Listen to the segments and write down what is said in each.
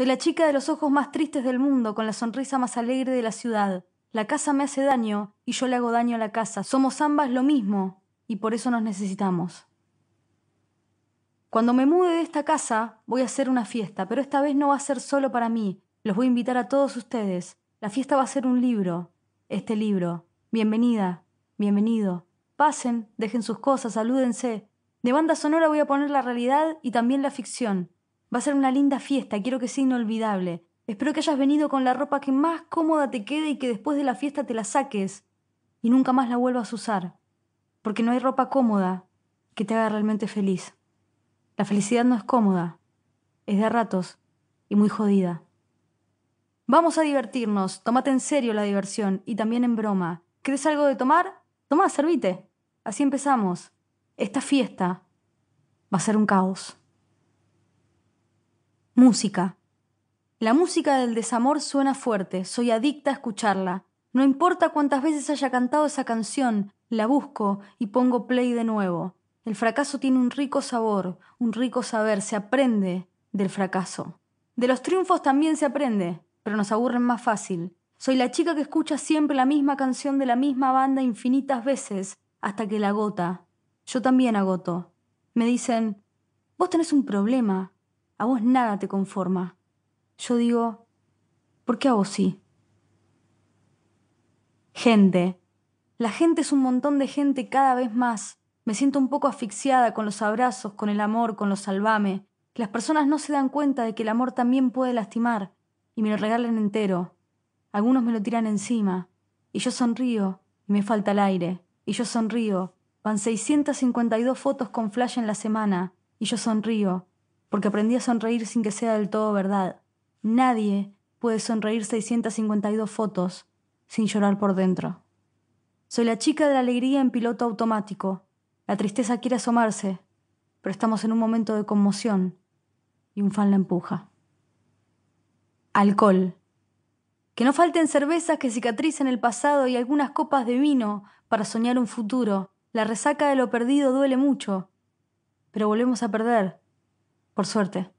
Soy la chica de los ojos más tristes del mundo, con la sonrisa más alegre de la ciudad. La casa me hace daño y yo le hago daño a la casa. Somos ambas lo mismo y por eso nos necesitamos. Cuando me mude de esta casa voy a hacer una fiesta, pero esta vez no va a ser solo para mí. Los voy a invitar a todos ustedes. La fiesta va a ser un libro. Este libro. Bienvenida. Bienvenido. Pasen, dejen sus cosas, alúdense. De banda sonora voy a poner la realidad y también la ficción. Va a ser una linda fiesta, quiero que sea inolvidable. Espero que hayas venido con la ropa que más cómoda te quede y que después de la fiesta te la saques y nunca más la vuelvas a usar. Porque no hay ropa cómoda que te haga realmente feliz. La felicidad no es cómoda, es de ratos y muy jodida. Vamos a divertirnos, tómate en serio la diversión y también en broma. ¿Querés algo de tomar? Tomá, servite. Así empezamos. Esta fiesta va a ser un caos. Música. La música del desamor suena fuerte, soy adicta a escucharla. No importa cuántas veces haya cantado esa canción, la busco y pongo play de nuevo. El fracaso tiene un rico sabor, un rico saber, se aprende del fracaso. De los triunfos también se aprende, pero nos aburren más fácil. Soy la chica que escucha siempre la misma canción de la misma banda infinitas veces hasta que la agota. Yo también agoto. Me dicen, vos tenés un problema. A vos nada te conforma. Yo digo, ¿por qué a vos sí? Gente. La gente es un montón de gente cada vez más. Me siento un poco asfixiada con los abrazos, con el amor, con los salvame. Las personas no se dan cuenta de que el amor también puede lastimar y me lo regalan entero. Algunos me lo tiran encima y yo sonrío y me falta el aire y yo sonrío. Van 652 fotos con flash en la semana y yo sonrío porque aprendí a sonreír sin que sea del todo verdad. Nadie puede sonreír 652 fotos sin llorar por dentro. Soy la chica de la alegría en piloto automático. La tristeza quiere asomarse, pero estamos en un momento de conmoción y un fan la empuja. Alcohol. Que no falten cervezas que cicatricen el pasado y algunas copas de vino para soñar un futuro. La resaca de lo perdido duele mucho, pero volvemos a perder por suerte.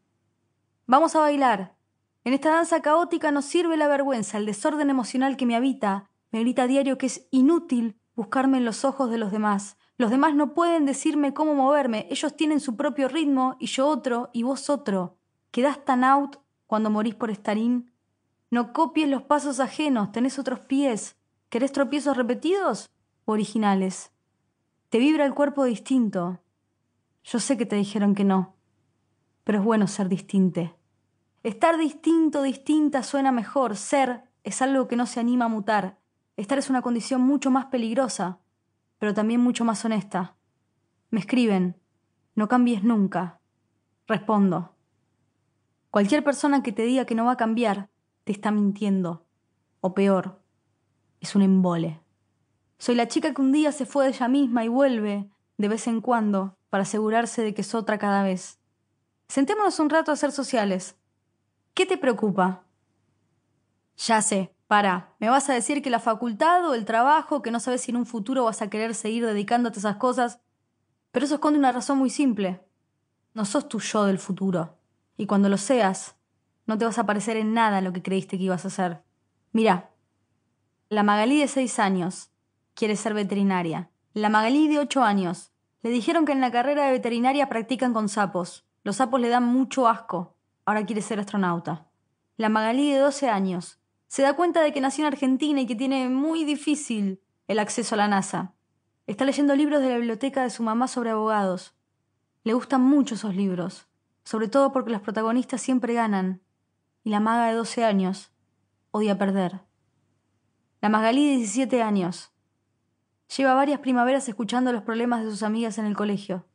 Vamos a bailar. En esta danza caótica nos sirve la vergüenza, el desorden emocional que me habita. Me grita a diario que es inútil buscarme en los ojos de los demás. Los demás no pueden decirme cómo moverme. Ellos tienen su propio ritmo y yo otro y vos otro. Quedás tan out cuando morís por estar in. No copies los pasos ajenos, tenés otros pies. ¿Querés tropiezos repetidos o originales? Te vibra el cuerpo distinto. Yo sé que te dijeron que no pero es bueno ser distinte. Estar distinto, distinta suena mejor. Ser es algo que no se anima a mutar. Estar es una condición mucho más peligrosa, pero también mucho más honesta. Me escriben, no cambies nunca. Respondo. Cualquier persona que te diga que no va a cambiar, te está mintiendo. O peor, es un embole. Soy la chica que un día se fue de ella misma y vuelve, de vez en cuando, para asegurarse de que es otra cada vez. Sentémonos un rato a ser sociales. ¿Qué te preocupa? Ya sé, para, me vas a decir que la facultad o el trabajo, que no sabes si en un futuro vas a querer seguir dedicándote a esas cosas. Pero eso esconde una razón muy simple. No sos tu yo del futuro. Y cuando lo seas, no te vas a parecer en nada lo que creíste que ibas a hacer. Mira, la Magalí de seis años quiere ser veterinaria. La Magalí de ocho años. Le dijeron que en la carrera de veterinaria practican con sapos. Los sapos le dan mucho asco. Ahora quiere ser astronauta. La Magalí de 12 años. Se da cuenta de que nació en Argentina y que tiene muy difícil el acceso a la NASA. Está leyendo libros de la biblioteca de su mamá sobre abogados. Le gustan mucho esos libros, sobre todo porque los protagonistas siempre ganan. Y la maga de 12 años odia perder. La Magalí de 17 años. Lleva varias primaveras escuchando los problemas de sus amigas en el colegio.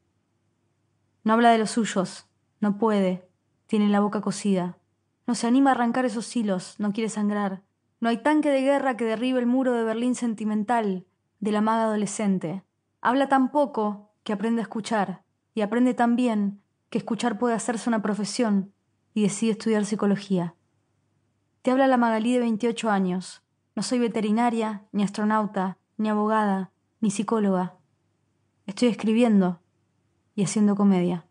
No habla de los suyos, no puede, tiene la boca cocida. No se anima a arrancar esos hilos, no quiere sangrar. No hay tanque de guerra que derribe el muro de Berlín sentimental de la maga adolescente. Habla tan poco que aprende a escuchar, y aprende tan bien que escuchar puede hacerse una profesión, y decide estudiar psicología. Te habla la Magalí de 28 años. No soy veterinaria, ni astronauta, ni abogada, ni psicóloga. Estoy escribiendo, y haciendo comedia.